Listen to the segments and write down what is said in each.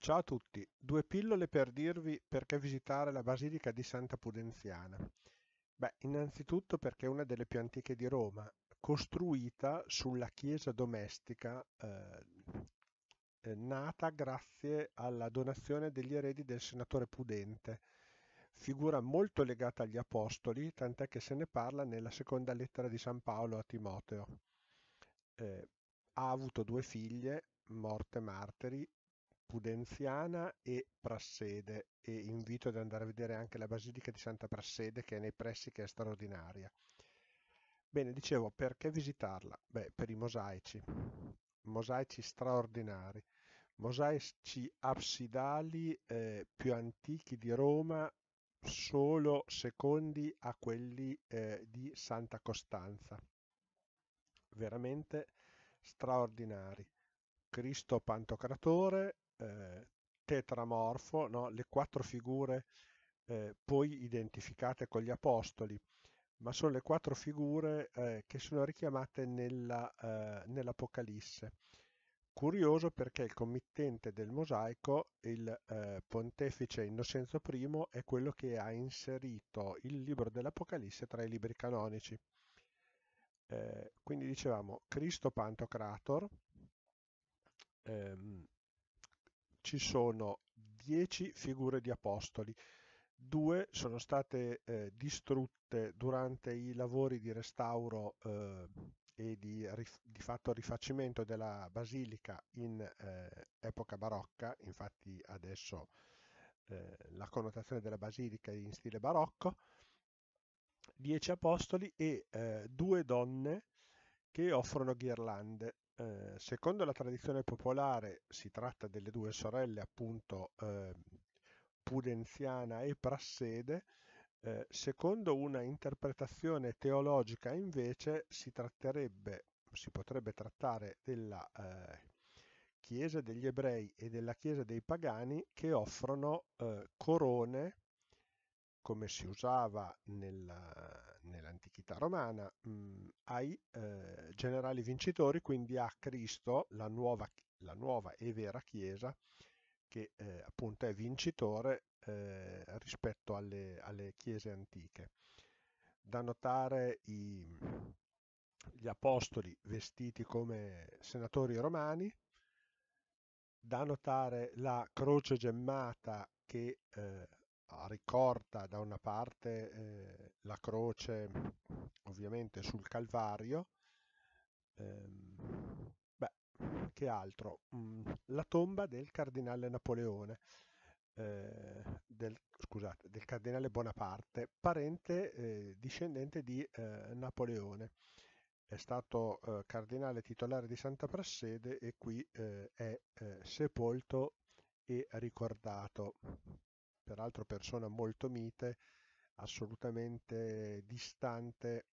Ciao a tutti, due pillole per dirvi perché visitare la Basilica di Santa Pudenziana. Beh, innanzitutto perché è una delle più antiche di Roma, costruita sulla chiesa domestica eh, eh, nata grazie alla donazione degli eredi del senatore Pudente, figura molto legata agli apostoli, tant'è che se ne parla nella seconda lettera di San Paolo a Timoteo. Eh, ha avuto due figlie, morte martiri, Pudenziana e Prassede e invito ad andare a vedere anche la Basilica di Santa Prassede che è nei pressi che è straordinaria. Bene, dicevo, perché visitarla? Beh, per i mosaici, mosaici straordinari, mosaici absidali eh, più antichi di Roma, solo secondi a quelli eh, di Santa Costanza. Veramente straordinari. Cristo Pantocratore, eh, tetramorfo, no? le quattro figure eh, poi identificate con gli apostoli, ma sono le quattro figure eh, che sono richiamate eh, nell'Apocalisse. Eh, nell Curioso perché il committente del mosaico, il eh, pontefice Innocenzo I, è quello che ha inserito il libro dell'Apocalisse tra i libri canonici. Eh, quindi dicevamo Cristo Pantocrator, ehm, ci sono dieci figure di apostoli. Due sono state eh, distrutte durante i lavori di restauro eh, e di, di, fatto rifacimento della basilica in eh, epoca barocca, infatti adesso eh, la connotazione della basilica è in stile barocco, dieci apostoli e eh, due donne che offrono ghirlande eh, secondo la tradizione popolare si tratta delle due sorelle appunto eh, Pudenziana e Prassede, eh, secondo una interpretazione teologica invece si tratterebbe, si potrebbe trattare della eh, Chiesa degli ebrei e della Chiesa dei pagani che offrono eh, corone come si usava nella, nell'antichità romana, mh, mm, ai eh, generali vincitori, quindi a Cristo, la nuova, la nuova e vera Chiesa, che eh, appunto è vincitore eh, rispetto alle, alle, chiese antiche. Da notare i, gli apostoli vestiti come senatori romani, da notare la croce gemmata che eh, ricorda da una parte eh, la croce ovviamente sul Calvario, ehm, beh, che altro? Mm, la tomba del cardinale Napoleone, eh, del, scusate, del cardinale Bonaparte, parente eh, discendente di eh, Napoleone. È stato eh, cardinale titolare di Santa Prassede e qui eh, è sepolto e ricordato peraltro persona molto mite, assolutamente distante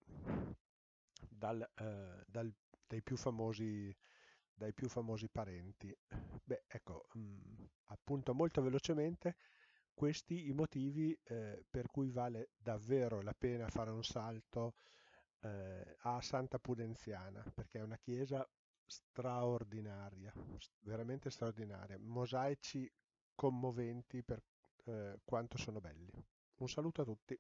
dal, eh, dal, dai, più famosi, dai, più famosi, parenti. Beh, ecco, mh, mm, appunto molto velocemente questi i motivi eh, per cui vale davvero la pena fare un salto eh, a Santa Pudenziana, perché è una chiesa straordinaria, veramente straordinaria, mosaici commoventi per eh, quanto sono belli. Un saluto a tutti.